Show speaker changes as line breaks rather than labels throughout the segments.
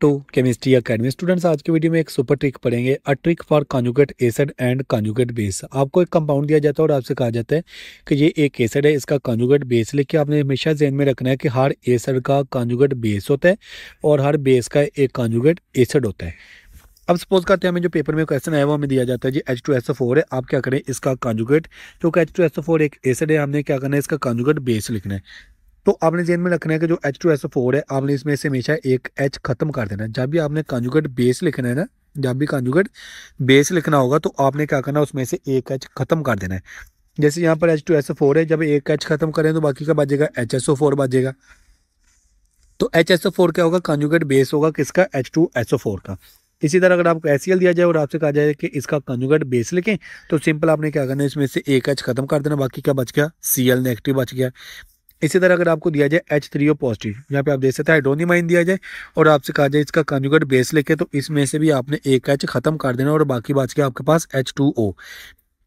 to chemistry academy students आज की video में एक सुपर ट्रिक पढ़ेंगे a trick for conjugate acid and conjugate base आपको एक कंपाउंड दिया जाता है और आपसे कहा जाता है कि ये एक एसिड है इसका कॉन्जुगेट बेस लेके आपने हमेशा जहन में रखना है कि हर एसिड का कॉन्जुगेट बेस होता है और हर बेस का एक कॉन्जुगेट एसिड होता है अब सपोज करते हैं हमें जो पेपर में क्वेश्चन आया वो हमें दिया जाता है जी एच टू एस फोर है आप क्या करें इसका कॉन्जुगेट क्योंकि एच टू एस फोर एक एसिड है हमने क्या करना है इसका कॉन्जुगेट बेस लिखना है तो आपने जेन में रखना है कि जो एच टू एस फोर है आपने इसमें से हमेशा एक एच खत्म कर देना है जब भी आपने कांजुगेट बेस लिखना है ना जब भी कांजुगेट बेस लिखना होगा तो आपने क्या करना है उसमें से एक एच खत्म कर देना है जैसे यहाँ पर एच टू एस फोर है जब एक एच खत्म करें तो बाकी का बचेगा एच एस ओ फोर बचेगा तो एच एस ओ फोर क्या होगा कांजुगेट बेस होगा किसका H two S O four का इसी तरह अगर आपको एस दिया जाए और आपसे कहा जाए कि इसका कंजुगेट बेस लिखें तो सिंपल आपने क्या करना है इसमें से एक एच खत्म कर देना बाकी क्या बच गया सी एल नेगेटिव बच गया इसी तरह अगर आपको दिया जाए एच थ्री ओ पॉजिटिव यहाँ पे आप देख सकते हैं हाइड्रोनिमाइन दिया जाए और आपसे कहा जाए इसका कंजुगेट बेस लेके तो इसमें से भी आपने एक एच खत्म कर देना और बाकी बात के आपके पास एच टू ओ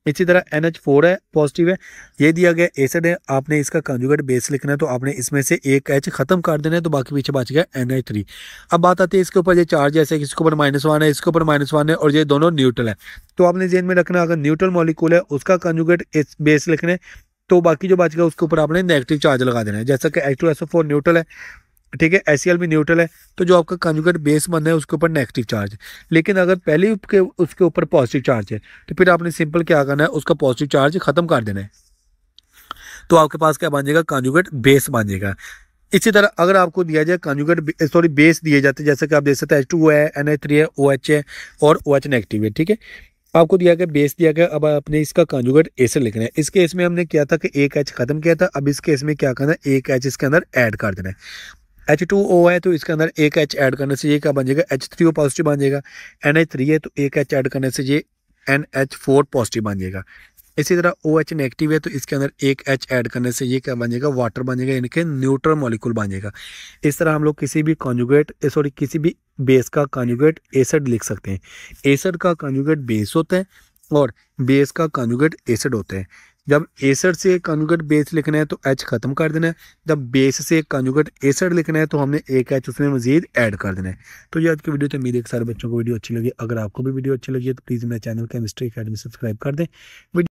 इसी तरह एन एच फोर है पॉजिटिव है ये दिया गया एसिड है आपने इसका कंजुगेट बेस लिखना है तो आपने इसमें से एक एच खत्म कर देना है तो बाकी पीछे बच गया एन एच थ्री अब बात आती है इसके ऊपर ये चार्ज ऐसे इसके ऊपर माइनस वन है इसके ऊपर माइनस वन है और ये दोनों न्यूट्रल है तो आपने जेन में रखना अगर न्यूट्रल मॉलिक्यूल है उसका कंजुगेट बेस लिखना है तो बाकी जो गया उसके ऊपर आपने नेगेटिव चार्ज लगा देना है जैसा कि H two S four neutral है ठीक है एस भी न्यूट्रल है तो जो आपका कंजुगेट बेस बन है उसके ऊपर नेगेटिव चार्ज लेकिन अगर पहले उसके उसके ऊपर पॉजिटिव चार्ज है तो फिर आपने सिंपल क्या करना है उसका पॉजिटिव चार्ज खत्म कर देना है तो आपके पास क्या बन जाएगा कंजुगेट बेस बन जाएगा इसी तरह अगर आपको दिया जाए कंजुगेट सॉरी बेस दिए जाते हैं जैसे कि आप देख सकते हैं एच टू है एन एच थ्री है ओ एच है और ओ एच नेगेटिव है ठीक है आपको दिया गया बेस दिया गया अब आपने इसका कॉन्जुगेट एसर लिखना है इस केस में हमने किया था कि एक एच खत्म किया था अब इस केस में क्या करना है एक एच इसके अंदर ऐड कर देना है एच टू ओ है तो इसके अंदर एक एच ऐड करने से ये क्या बन जाएगा एच थ्री ओ पॉजिटिव बन जाएगा एन एच थ्री है तो एक एच ऐड करने से ये एन एच फोर पॉजिटिव बन जाएगा इसी तरह ओ एच नेगेटिव है तो इसके अंदर एक एच ऐड करने से ये क्या बन जाएगा वाटर बन जाएगा यानी कि न्यूट्रल मॉलिक्यूल बन जाएगा इस तरह हम लोग किसी भी कॉन्जुगेट सॉरी किसी भी बेस का कॉन्जुगेट एसड लिख सकते हैं एसड का कॉन्जुगेट बेस होता है और बेस का कॉन्जुगेट एसड होता है जब एसड से कॉन्जुगेट बेस लिखना है तो एच खत्म कर देना है जब बेस से कॉन्जुगेट एसड लिखना है तो हमने एक एच उसमें मजीद ऐड कर देना है तो ये आज की वीडियो तो उम्मीद है सारे बच्चों को वीडियो अच्छी लगी अगर आपको भी वीडियो अच्छी लगी है तो प्लीज़ मेरे चैनल केमिस्ट्री अकेडमी सब्सक्राइब कर दें